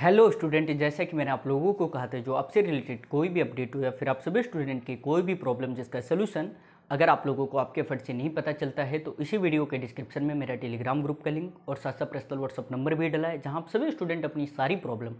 hello student जैसे कि मैंने आप लोगों को कहा था जो आपसे रिलेटेड कोई भी अपडेट हो या फिर आप सभी स्टूडेंट की कोई भी प्रॉब्लम जिसका सलूशन अगर आप लोगों को आपके फट से नहीं पता चलता है तो इसी वीडियो के डिस्क्रिप्शन में मेरा टेलीग्राम ग्रुप का लिंक और साथ साथ पर्सनल व्हाट्सअप नंबर भी डला है जहाँ आप सभी स्टूडेंट अपनी सारी प्रॉब्लम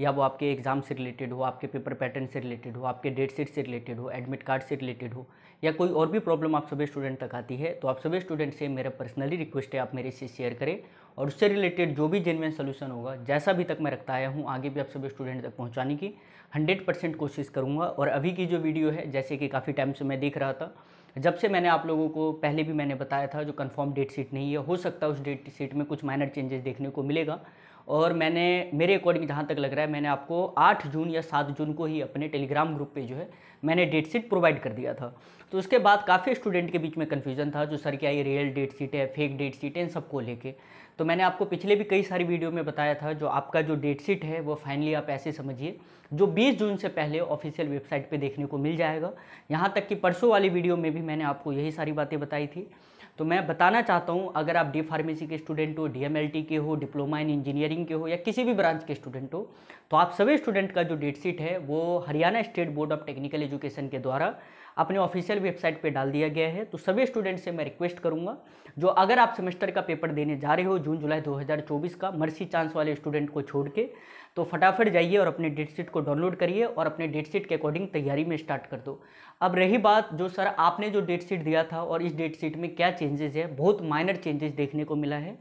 या वो आपके एग्ज़ाम से रिलेटेड हो आपके पेपर पैटर्न से रिलेटेड हो आपके डेट शीट से रिलेटेड हो एडमिट कार्ड से रिलेटेड हो या कोई और भी प्रॉब्लम आप सभी स्टूडेंट तक आती है तो आप सभी स्टूडेंट से मेरा पर्सनली रिक्वेस्ट है आप मेरे से शेयर करें और उससे रिलेटेड जो भी जेनविन सोल्यूशन होगा जैसा भी तक मैं रखता आया हूँ आगे भी आप सभी स्टूडेंट तक पहुँचाने की हंड्रेड परसेंट कोशिश करूँगा और अभी की जो वीडियो है जैसे कि काफ़ी टाइम से मैं देख रहा था जब से मैंने आप लोगों को पहले भी मैंने बताया था जो कन्फर्म डेट शीट नहीं है हो सकता है उस डेट शीट में कुछ माइनर चेंजेस देखने को मिलेगा और मैंने मेरे अकॉर्डिंग जहाँ तक लग रहा है मैंने आपको आठ जून या सात जून को ही अपने टेलीग्राम ग्रुप पे जो है मैंने डेट शीट प्रोवाइड कर दिया था तो उसके बाद काफ़ी स्टूडेंट के बीच में कन्फ्यूजन था जो सर क्या ये रियल डेट शीट है फेक डेट शीट है इन सबको लेके तो मैंने आपको पिछले भी कई सारी वीडियो में बताया था जो आपका जो डेट शीट है वो फाइनली आप ऐसे समझिए जो 20 जून से पहले ऑफिशियल वेबसाइट पे देखने को मिल जाएगा यहाँ तक कि परसों वाली वीडियो में भी मैंने आपको यही सारी बातें बताई थी तो मैं बताना चाहता हूँ अगर आप डी फार्मेसी के स्टूडेंट हो डी के हो डिप्लोमा इन इंजीनियरिंग के हो या किसी भी ब्रांच के स्टूडेंट हो तो आप सभी स्टूडेंट का जो डेट शीट है वो Haryana state board of technical education के द्वारा अपने ऑफिशियल वेबसाइट पे डाल दिया गया है तो सभी स्टूडेंट से मैं रिक्वेस्ट करूँगा जो अगर आप सेमेस्टर का पेपर देने जा रहे हो जून जुलाई 2024 का मर्सी चांस वाले स्टूडेंट को छोड़ के तो फटाफट जाइए और अपने डेट शीट को डाउनलोड करिए और अपने डेट शीट के अकॉर्डिंग तैयारी में स्टार्ट कर दो अब रही बात जो सर आपने जो डेट शीट दिया था और इस डेट शीट में क्या चेंजेस है बहुत माइनर चेंजेस देखने को मिला है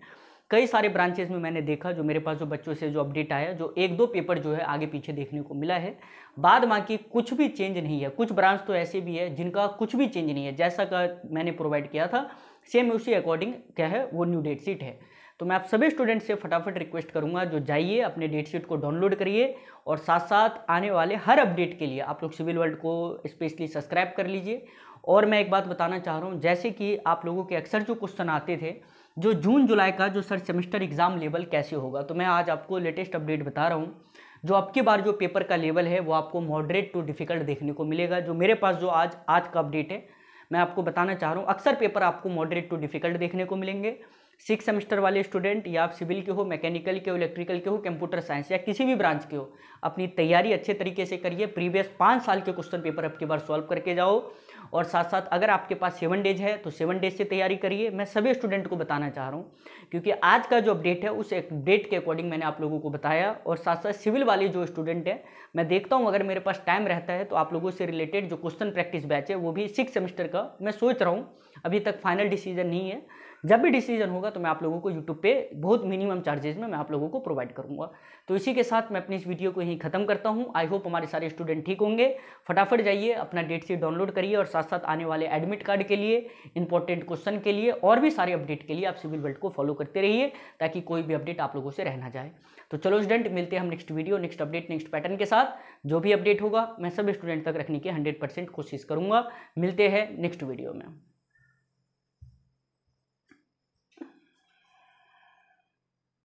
कई सारे ब्रांचेज में मैंने देखा जो मेरे पास जो बच्चों से जो अपडेट आया जो एक दो पेपर जो है आगे पीछे देखने को मिला है बाद बाकी कुछ भी चेंज नहीं है कुछ ब्रांच तो ऐसे भी है जिनका कुछ भी चेंज नहीं है जैसा का मैंने प्रोवाइड किया था सेम उसी अकॉर्डिंग क्या है वो न्यू डेट शीट है तो मैं आप सभी स्टूडेंट से फटाफट रिक्वेस्ट करूंगा जो जाइए अपने डेट शीट को डाउनलोड करिए और साथ साथ आने वाले हर अपडेट के लिए आप लोग सिविल वर्ल्ड को स्पेशली सब्सक्राइब कर लीजिए और मैं एक बात बताना चाह रहा हूँ जैसे कि आप लोगों के अक्सर जो क्वेश्चन आते थे जो जून जुलाई का जो सर सेमेस्टर एग्ज़ाम लेवल कैसे होगा तो मैं आज आपको लेटेस्ट अपडेट बता रहा हूँ जो आपके बार जो पेपर का लेवल है वो आपको मॉडरेट टू डिफ़िकल्ट देखने को मिलेगा जो मेरे पास जो आज आज का अपडेट है मैं आपको बताना चाह रहा हूँ अक्सर पेपर आपको मॉडरेट टू डिफ़िकल्ट देखने को मिलेंगे सिक्स सेमेस्टर वाले स्टूडेंट या आप सिविल के हो मैकेनिकल के हो इलेक्ट्रिकल के हो कंप्यूटर साइंस या किसी भी ब्रांच के हो अपनी तैयारी अच्छे तरीके से करिए प्रीवियस पाँच साल के क्वेश्चन पेपर आपके बार सॉल्व करके जाओ और साथ साथ अगर आपके पास सेवन डेज है तो सेवन डेज से तैयारी करिए मैं सभी स्टूडेंट को बताना चाह रहा हूँ क्योंकि आज का जो अपडेट है उस अपडेट के अकॉर्डिंग मैंने आप लोगों को बताया और साथ साथ सिविल वाले जो स्टूडेंट हैं मैं देखता हूँ अगर मेरे पास टाइम रहता है तो आप लोगों से रिलेटेड जो क्वेश्चन प्रैक्टिस बैच है वो भी सिक्स सेमेस्टर का मैं सोच रहा हूँ अभी तक फाइनल डिसीजन नहीं है जब भी डिसीजन होगा तो मैं आप लोगों को यूट्यूब पे बहुत मिनिमम चार्जेस में मैं आप लोगों को प्रोवाइड करूँगा तो इसी के साथ मैं अपनी इस वीडियो को यहीं खत्म करता हूँ आई होप हमारे सारे स्टूडेंट ठीक होंगे फटाफट जाइए अपना डेट शीट डाउनलोड करिए और साथ साथ आने वाले एडमिट कार्ड के लिए इंपॉर्टेंट क्वेश्चन के लिए और भी सारे अपडेट के लिए आप सिविल वर्ल्ड को फॉलो करते रहिए ताकि कोई भी अपडेट आप लोगों से रहना जाए तो चलो स्टूडेंट मिलते हैं हम next video next update next pattern के साथ जो भी अपडेट होगा मैं सब स्टूडेंट तक रखने की हंड्रेड कोशिश करूँगा मिलते हैं नेक्स्ट वीडियो में